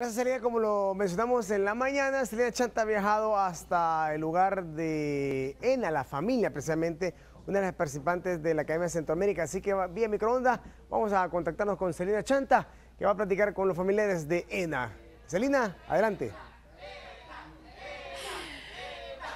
Gracias, Selena. Como lo mencionamos en la mañana, Selena Chanta ha viajado hasta el lugar de ENA, la familia, precisamente, una de las participantes de la Academia Centroamérica. Así que vía microondas vamos a contactarnos con Selena Chanta, que va a platicar con los familiares de ENA. Selena, adelante.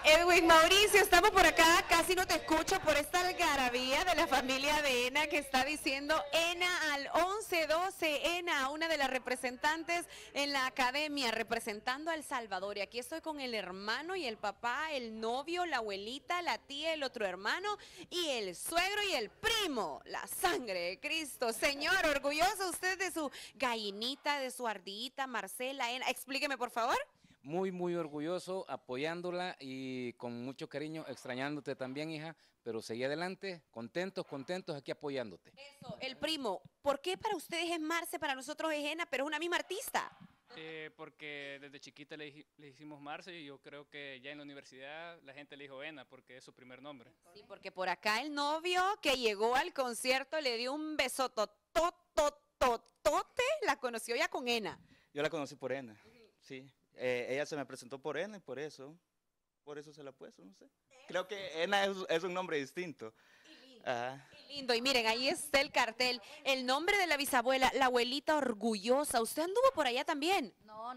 Edwin Mauricio, estamos por acá, casi no te escucho por esta algarabía de la familia de ENA que está diciendo ENA al 1112, ENA, una de las representantes en la academia, representando a El Salvador. Y aquí estoy con el hermano y el papá, el novio, la abuelita, la tía, el otro hermano y el suegro y el primo, la sangre de Cristo. Señor, orgulloso usted de su gallinita, de su ardita Marcela, ENA. Explíqueme, por favor muy, muy orgulloso, apoyándola y con mucho cariño, extrañándote también, hija, pero seguí adelante, contentos, contentos, aquí apoyándote. Eso, el primo, ¿por qué para ustedes es Marce, para nosotros es Ena, pero es una misma artista? Eh, porque desde chiquita le, hicimos Marce y yo creo que ya en la universidad la gente le dijo Ena porque es su primer nombre. Sí, porque por acá el novio que llegó al concierto le dio un besoto, la conoció ya con Ena. Yo la conocí por Ena, sí. Eh, ella se me presentó por Ena y por eso. Por eso se la puso, no sé. Creo que Ena es, un nombre distinto. ah Qué lindo. Y miren, ahí está el cartel. El nombre de la bisabuela, la abuelita orgullosa. ¿Usted anduvo por allá también? No,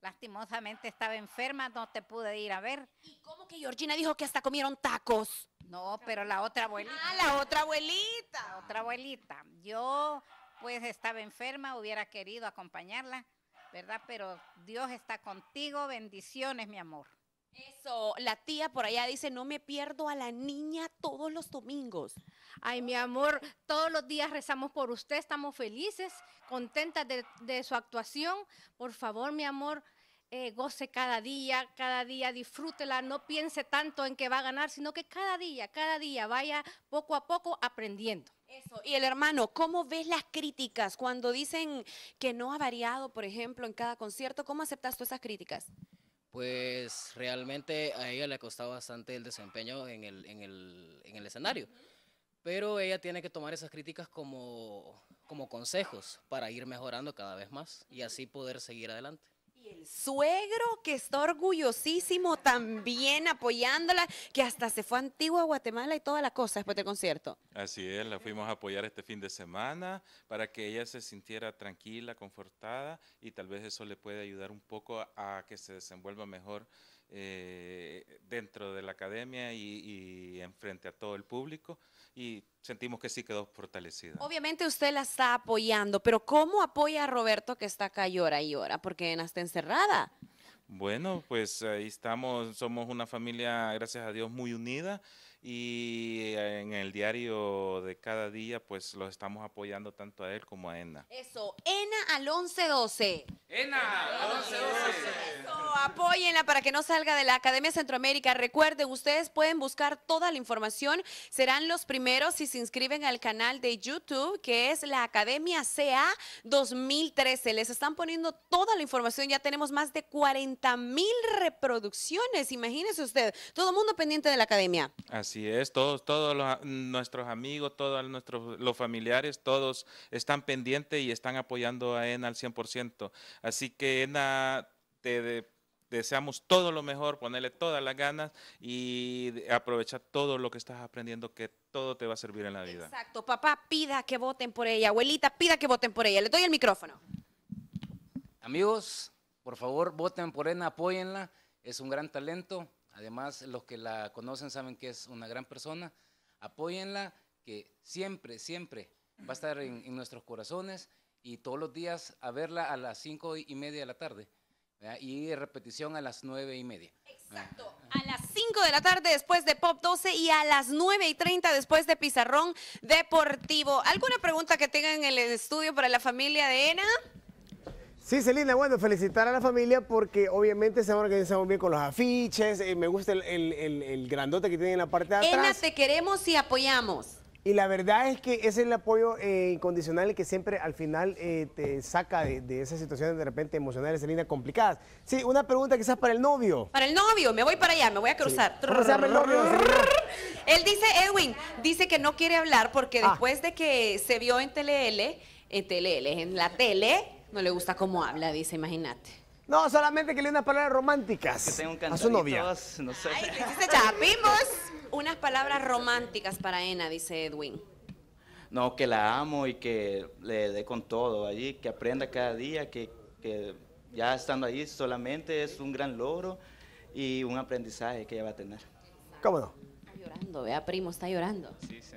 lastimosamente estaba enferma, no te pude ir a ver. ¿Y cómo que Georgina dijo que hasta comieron tacos? No, pero la otra abuelita. Ah, la otra abuelita. otra abuelita. Yo, pues, estaba enferma, hubiera querido acompañarla, ¿verdad? Pero Dios está contigo, bendiciones, mi amor. Eso, la tía por allá dice, no me pierdo a la niña todos los domingos. Ay, mi amor, todos los días rezamos por usted, estamos felices, contentas de, su actuación. Por favor, mi amor, eh, goce cada día, cada día disfrútela, no piense tanto en que va a ganar, sino que cada día, cada día vaya poco a poco aprendiendo. Y el hermano, ¿cómo ves las críticas cuando dicen que no ha variado, por ejemplo, en cada concierto? ¿Cómo aceptas tú esas críticas? Pues realmente a ella le ha costado bastante el desempeño en el, en el escenario. Pero ella tiene que tomar esas críticas como, como consejos para ir mejorando cada vez más y así poder seguir adelante. Y el suegro que está orgullosísimo también apoyándola, que hasta se fue a Antigua, Guatemala y toda la cosa después del concierto. Así es, la fuimos a apoyar este fin de semana para que ella se sintiera tranquila, confortada y tal vez eso le puede ayudar un poco a que se desenvuelva mejor eh, dentro de la academia y, enfrente a todo el público y sentimos que sí quedó fortalecida. Obviamente usted la está apoyando, pero ¿cómo apoya a Roberto que está acá llora y llora? Porque está encerrada. Bueno, pues ahí estamos, somos una familia, gracias a Dios, muy unida y eh, en el diario de cada día pues los estamos apoyando tanto a él como a Ena. Eso, Ena al 1112. Ena al 1112. apóyenla para que no salga de la Academia Centroamérica. Recuerden, ustedes pueden buscar toda la información. Serán los primeros si se inscriben al canal de YouTube que es la Academia CA 2013. Les están poniendo toda la información. Ya tenemos más de 40 mil reproducciones. Imagínese usted, todo el mundo pendiente de la Academia. Así Así es, todos, todos nuestros amigos, todos nuestros los familiares, todos están pendientes y están apoyando a ENA al 100%. Así que ENA, te, deseamos todo lo mejor, ponerle todas las ganas y aprovechar todo lo que estás aprendiendo, que todo te va a servir en la vida. Exacto, papá, pida que voten por ella, abuelita, pida que voten por ella. Le doy el micrófono. Amigos, por favor, voten por Ena, apóyenla, es un gran talento. Además, los que la conocen saben que es una gran persona. Apóyenla, que siempre, siempre va a estar en, nuestros corazones y todos los días a verla a las cinco y media de la tarde. Y repetición a las nueve y media. Exacto. A las 5 de la tarde después de Pop 12 y a las 9 y 30 después de Pizarrón Deportivo. ¿Alguna pregunta que tengan en el estudio para la familia de Ena? Sí, Celina, bueno, felicitar a la familia porque obviamente se han organizado bien con los afiches, eh, me gusta el, grandote que tiene en la parte de atrás. Ena, te queremos y apoyamos. Y la verdad es que es el apoyo eh, incondicional que siempre al final eh, te saca de, esas situaciones de repente emocionales, Celina, complicadas. Sí, una pregunta quizás para el novio. Para el novio, me voy para allá, me voy a cruzar. se llama el novio, Él dice, Edwin, dice que no quiere hablar porque ah. después de que se vio en TLL, en TLL, en la tele no le gusta cómo habla, dice, imagínate. No, solamente que le unas palabras románticas. A su novia. Ay, dice, ya vimos unas palabras románticas para Ena, dice Edwin. No, que la amo y que le dé con todo allí, que aprenda cada día, que, que ya estando allí solamente es un gran logro y un aprendizaje que ella va a tener. ¿Cómo no? Está llorando, vea, primo, está llorando. Sí, sí.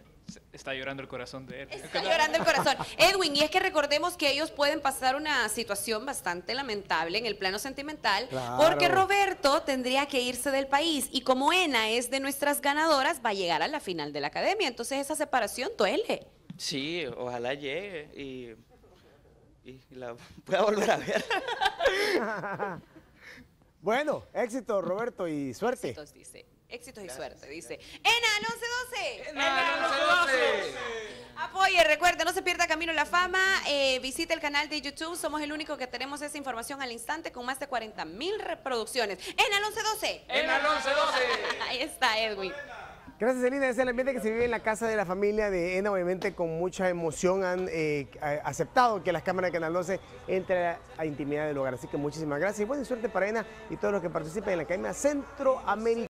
Está llorando el corazón de él. Está llorando el corazón. Edwin, y es que recordemos que ellos pueden pasar una situación bastante lamentable en el plano sentimental, porque Roberto tendría que irse del país y como Ena es de nuestras ganadoras, va a llegar a la final de la academia. Entonces esa separación duele. Sí, ojalá llegue y, y la pueda volver a ver. bueno, éxito Roberto y suerte. dice. Éxitos y suerte, dice. ¡Ena al 1112! ¡Ena al 1112! Apoye, recuerde, no se pierda Camino la Fama. visita eh, visite el canal de YouTube. Somos el único que tenemos esa información al instante con más de 40 mil reproducciones. ¡Ena al 1112! ¡Ena al 1112! Ahí está, Edwin. Gracias, Elina. Es el ambiente que se vive en la casa de la familia de ENA. Obviamente, con mucha emoción han eh, aceptado que las cámaras de Canal 12 entren a intimidad del hogar. Así que muchísimas gracias y buena suerte para ENA y todos los que participen en la Academia Centroamericana.